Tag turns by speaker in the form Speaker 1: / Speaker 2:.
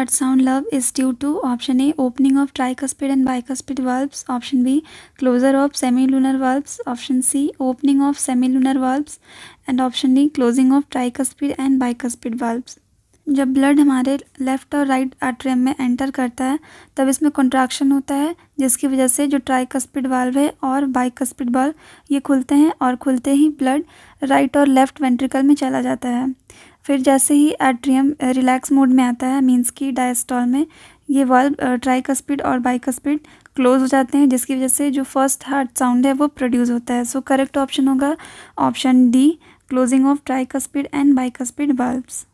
Speaker 1: Third sound love is due to option A opening of tricuspid and bicuspid valves, option B closure of semilunar valves, option C opening of semilunar valves and option D closing of tricuspid and bicuspid valves. जब blood हमारे left और right atrium में enter करता है तब इसमें contraction होता है जिसकी वजह से जो ट्राइकस्पिड वाल्व है और बाइकस्पिड वाल्व ये खुलते हैं और खुलते ही ब्लड राइट और लेफ़्ट वेंट्रिकल में चला जाता है फिर जैसे ही एट्रियम रिलैक्स मोड में आता है मीन्स की डायस्टॉल में ये वाल्व ट्राइकस्पिड और बाइकस्पिड क्लोज हो जाते हैं जिसकी वजह से जो फर्स्ट हार्ट साउंड है वो प्रोड्यूस होता है सो करेक्ट ऑप्शन होगा option D closing of tricuspid and bicuspid valves